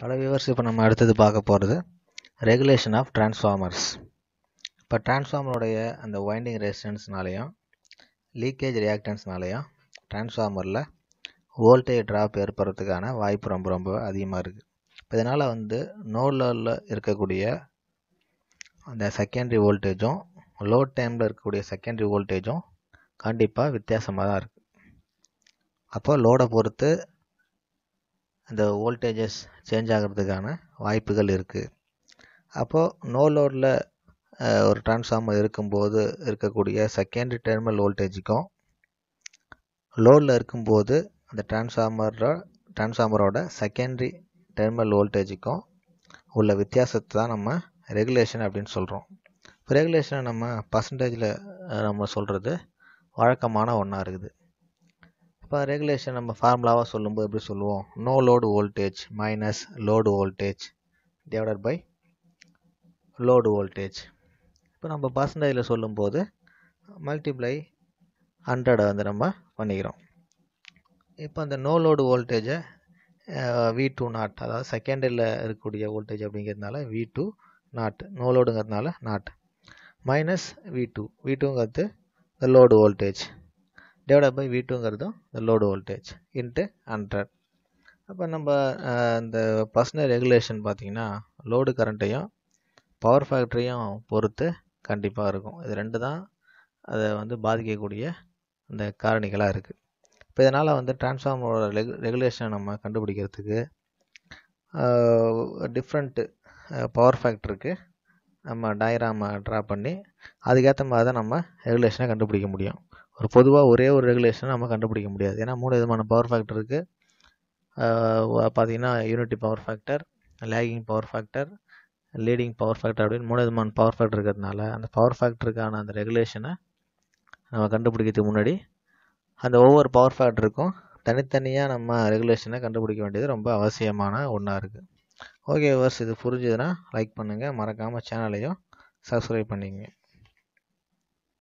hello viewers இப்போ நம்ம அடுத்தது பார்க்க போகிறது ரெகுலேஷன் ஆஃப் டிரான்ஸ்ஃபார்மர்ஸ் இப்போ டிரான்ஸ்ஃபார்மருடைய அந்த வைண்டிங் ரெசிஸ்டன்ஸ்னாலையும் லீக்கேஜ் ரியாக்டன்ஸ்னாலையும் டிரான்ஸ்ஃபார்மரில் வோல்டேஜ் ட்ராப் ஏற்படுறதுக்கான வாய்ப்பு ரொம்ப ரொம்ப அதிகமாக இருக்குது இப்போ இதனால் வந்து நோ லோடில் இருக்கக்கூடிய அந்த செகண்டரி வோல்டேஜும் லோ டைமில் இருக்கக்கூடிய செகண்டரி வோல்டேஜும் கண்டிப்பாக வித்தியாசமாக தான் இருக்குது அப்போ லோடை பொறுத்து அந்த வோல்டேஜஸ் சேஞ்ச் ஆகிறதுக்கான வாய்ப்புகள் இருக்குது அப்போது நோ லோடில் ஒரு டிரான்ஸ்ஃபார்மர் இருக்கும்போது இருக்கக்கூடிய செகண்ட் டெர்மல் வோல்டேஜுக்கும் லோடில் இருக்கும்போது அந்த டிரான்ஸ்ஃபார்மரோட டிரான்ஸ்ஃபார்மரோட செகண்டரி டெர்மல் வோல்டேஜுக்கும் உள்ள வித்தியாசத்தை தான் நம்ம ரெகுலேஷன் அப்படின்னு சொல்கிறோம் இப்போ ரெகுலேஷனை நம்ம பர்சன்டேஜில் நம்ம சொல்கிறது வழக்கமான ஒன்றா இருக்குது இப்போ ரெகுலேஷன் நம்ம ஃபார்முலாவாக சொல்லும்போது எப்படி சொல்லுவோம் no load voltage minus load voltage divided by load voltage இப்போ நம்ம பர்சன்டேஜில் சொல்லும்போது மல்டிப்ளை ஹண்ட்ரடை வந்து நம்ம பண்ணிக்கிறோம் இப்போ அந்த நோ லோடு வோல்டேஜை வி டூ நாட் அதாவது செகண்டரியில் இருக்கக்கூடிய வோல்டேஜ் அப்படிங்கிறதுனால வி டூ நாட் நோ லோடுங்கிறதுனால naught minus V two V டூங்கிறது load voltage divided by V டூங்கிறது இந்த லோடு வோல்டேஜ் இன்ட்டு ஹண்ட்ரட் அப்போ நம்ம இந்த பர்சனல் ரெகுலேஷன் பார்த்தீங்கன்னா லோடு கரண்ட்டையும் பவர் ஃபேக்டரியும் பொறுத்து கண்டிப்பாக இருக்கும் இது ரெண்டு தான் அதை வந்து பாதிக்கக்கூடிய இந்த காரணிகளாக இருக்குது இப்போ இதனால் வந்து டிரான்ஸ்ஃபார்மரோட ரெகு ரெகுலேஷனை நம்ம கண்டுபிடிக்கிறதுக்கு டிஃப்ரெண்ட்டு பவர் இருக்கு நம்ம டயராமை ட்ரா பண்ணி அதுக்கேற்ற மாதிரி தான் நம்ம ரெகுலேஷனை கண்டுபிடிக்க முடியும் ஒரு பொதுவாக ஒரே ஒரு ரெகுலேஷனை நம்ம கண்டுபிடிக்க முடியாது ஏன்னா மூணு விதமான பவர் ஃபேக்டர் இருக்குது பார்த்திங்கன்னா unity power factor lagging power factor leading power factor அப்படின்னு மூணு விதமான பவர் ஃபேக்டர் இருக்கிறதுனால அந்த பவர் ஃபேக்டருக்கான அந்த ரெகுலேஷனை நம்ம கண்டுபிடிக்கிறதுக்கு முன்னாடி அந்த ஒவ்வொரு பவர் ஃபேக்டருக்கும் தனித்தனியாக நம்ம ரெகுலேஷனை கண்டுபிடிக்க வேண்டியது ரொம்ப அவசியமான ஒன்றா இருக்குது ஓகே வர்ஸ் இது புரிஞ்சுதுன்னா லைக் பண்ணுங்கள் மறக்காமல் சேனலையும் சப்ஸ்கிரைப் பண்ணிக்கங்க